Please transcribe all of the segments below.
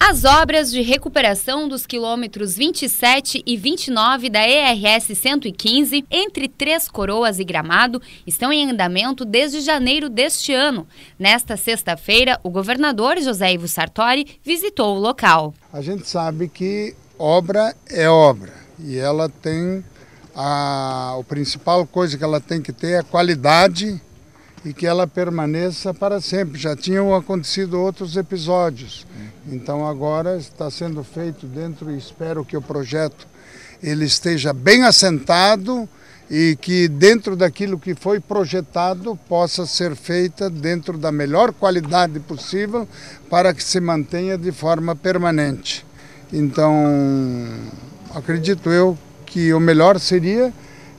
As obras de recuperação dos quilômetros 27 e 29 da ERS 115, entre Três Coroas e Gramado, estão em andamento desde janeiro deste ano. Nesta sexta-feira, o governador José Ivo Sartori visitou o local. A gente sabe que obra é obra e ela tem a, o principal coisa que ela tem que ter é a qualidade e que ela permaneça para sempre. Já tinham acontecido outros episódios, então agora está sendo feito dentro e espero que o projeto ele esteja bem assentado e que dentro daquilo que foi projetado possa ser feita dentro da melhor qualidade possível para que se mantenha de forma permanente. Então, acredito eu que o melhor seria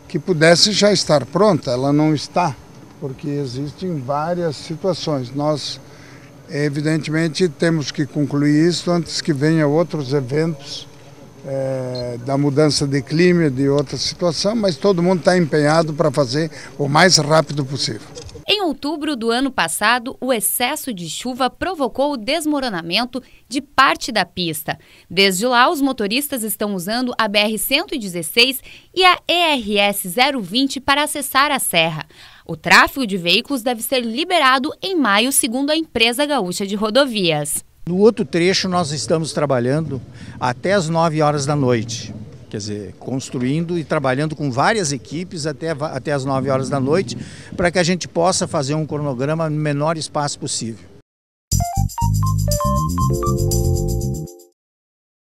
que pudesse já estar pronta, ela não está porque existem várias situações. Nós, evidentemente, temos que concluir isso antes que venham outros eventos é, da mudança de clima, de outra situação, mas todo mundo está empenhado para fazer o mais rápido possível. Em outubro do ano passado, o excesso de chuva provocou o desmoronamento de parte da pista. Desde lá, os motoristas estão usando a BR-116 e a ERS-020 para acessar a serra. O tráfego de veículos deve ser liberado em maio, segundo a empresa gaúcha de rodovias. No outro trecho, nós estamos trabalhando até as 9 horas da noite. Quer dizer, construindo e trabalhando com várias equipes até, até as 9 horas da noite, para que a gente possa fazer um cronograma no menor espaço possível.